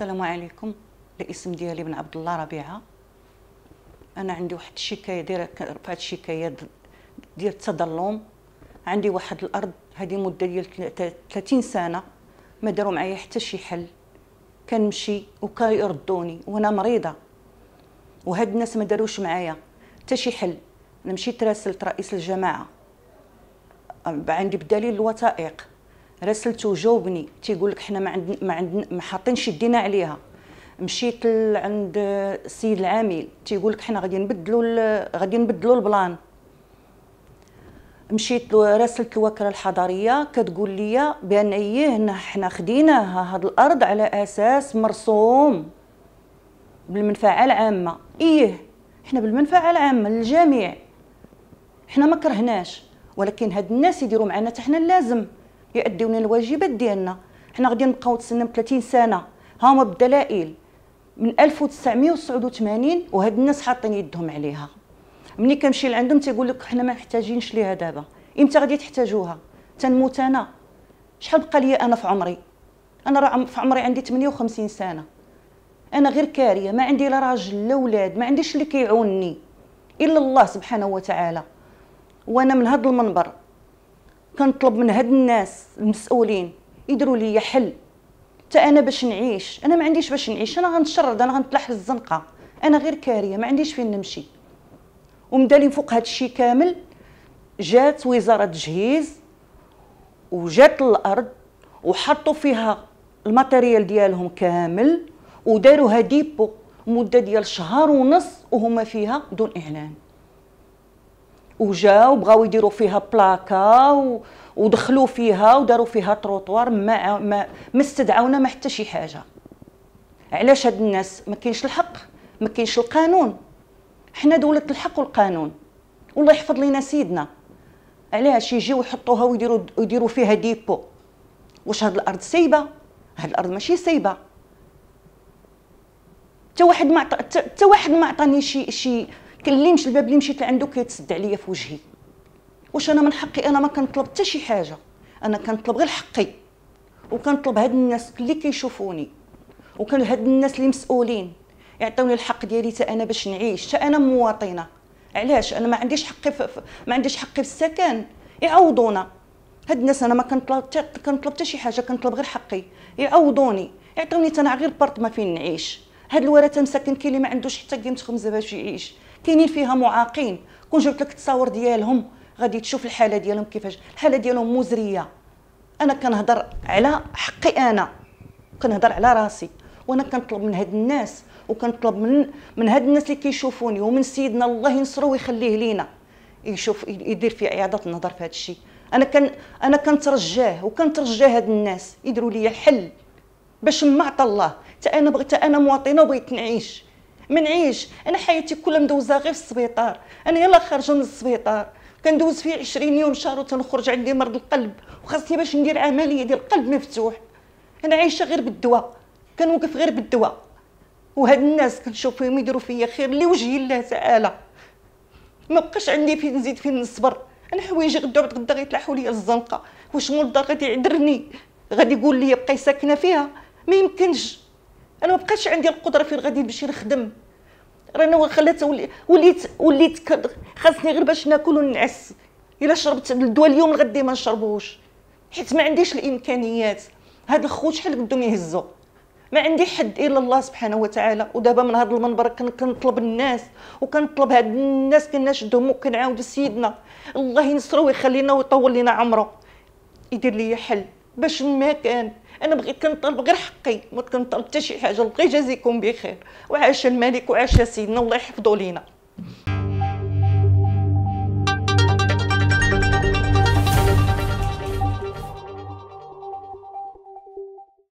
السلام عليكم الاسم ديالي بن عبد الله ربيعه انا عندي واحد الشكايه دايره رفعت شكايه ديال التظلم عندي واحد الارض هذه مده ديال 30 سنه ما داروا معايا حتى شي حل كنمشي وكيردوني وانا مريضه وهاد الناس ما داروش معايا حتى شي حل انا مشيت راسلت رئيس الجماعه عندي بدليل الوثائق راسلته جاوبني تيقول لك حنا ما عندنا ما عندنا ما حاطينش يدينا عليها مشيت عند السيد العامل تيقول لك حنا غادي نبدلوا غادي نبدلوا البلان مشيت راسلت الوكاله الحضارية كتقول لي بان ايه حنا خديناها هاد الارض على اساس مرسوم بالمنفعه العامه ايه حنا بالمنفعه العامه للجميع حنا ما كرهناش ولكن هاد الناس يديروا معنا حتى حنا لازم يؤديون الواجبات ديالنا حنا غادي نبقاو نتسناو 30 سنه هما الدلائل من 1989 وهاد الناس حاطين يدهم عليها ملي كنمشي لعندهم تيقول لك حنا ما محتاجينش ليها دابا امتى غادي تحتاجوها تنموت انا شحال بقى لي انا في عمري انا راه في عمري عندي 58 سنه انا غير كاريه ما عندي لا راجل لا ولاد ما عنديش اللي كيعونني الا الله سبحانه وتعالى وانا من هذا المنبر كنطلب من هاد الناس المسؤولين يديروا لي حل حتى انا باش نعيش انا ما عنديش باش نعيش انا غنتشرد انا غنتلح الزنقه انا غير كاريه ما عنديش فين نمشي ومدالي فوق هاد الشيء كامل جات وزاره التجهيز وجات الارض وحطوا فيها الماتيريال ديالهم كامل وداروها ديبو مده ديال شهر ونص وهما فيها دون اعلان وجاو بغاو يديروا فيها بلاكا و... ودخلوا فيها وداروا فيها تروطوار ما ما, ما استدعونا ما حتى شي حاجه علاش هاد الناس ما كاينش الحق ما كاينش القانون حنا دوله الحق والقانون والله يحفظ لينا سيدنا علاش يجيو يحطوها ويديروا يديروا فيها ديبو واش هاد الارض سايبه هاد الارض ماشي سايبه حتى واحد ما حتى واحد ما عطاني شي شي كلي مش الباب اللي مشيت لعندو كيتسد عليا في وجهي واش انا من حقي انا ما كنطلب حتى شي حاجه انا كنطلب غير حقي وكنطلب هاد الناس اللي كيشوفوني وكان هاد الناس اللي مسؤولين يعطيوني الحق ديالي حتى انا باش نعيش حتى انا مواطنه علاش انا ما عنديش حقي في ما عنديش حقي في السكن يعوضونا هاد الناس انا ما كنطلب كنطلب حتى شي حاجه كنطلب غير حقي يعوضوني يعطيوني تنع غير بارط ما فين نعيش هاد الورثه مساكن كاين اللي ما عندوش حتى قيمه خبزه باش يعيش كاينين فيها معاقين كون جبت لك التصاور ديالهم غادي تشوف الحاله ديالهم كيفاش الحاله ديالهم مزريه انا كنهضر على حقي انا كنهضر على راسي وانا كنطلب من هاد الناس وكنطلب من من هاد الناس اللي كيشوفوني ومن سيدنا الله ينصره ويخليه لينا يشوف يدير في اعاده النظر في هذا الشيء انا كان انا كنترجاه وكنترجى هاد الناس يديروا لي الحل باش ما عطى الله حتى انا بغيت انا مواطنه وبغيت نعيش منعيش انا حياتي كلها مدوزه غير في السبيطار انا يلا خارجه من السبيطار كندوز فيه 20 يوم شهر وتنخرج عندي مرض القلب وخاصني باش ندير عمليه ديال القلب مفتوح انا عايشه غير بالدواء كنوقف غير بالدواء وهاد الناس كنشوف فيهم يديروا فيا خير لوجه الله تعالى ما بقاش عندي فين نزيد فين نصبر انا حوايجي غدا بعد غدا غيطلعوا لي الزنقه واش مول الدار غادي يعذرني غادي يقول لي بقاي ساكنه فيها ما يمكنش انا ما بقاش عندي القدره فين غادي نمشي نخدم رانا خلات وليت وليت خاصني غير باش ناكل ونعس الا شربت الدواء اليوم الغد ما نشربوش حيت ما عنديش الامكانيات هاد الخوت شحال بدهم يهزوا ما عندي حد الا الله سبحانه وتعالى ودابا من هذا المنبر كنطلب الناس وكنطلب هاد الناس كنشدهم وكنعاود سيدنا الله ينصرو ويخلينا ويطول لنا عمره يدير لي حل باش ما كان انا بغيت كنطلب غير حقي ما كنطلب حتى شي حاجه الله يجازيكم بخير وعاش الملك وعاش سيدنا الله يحفظه لينا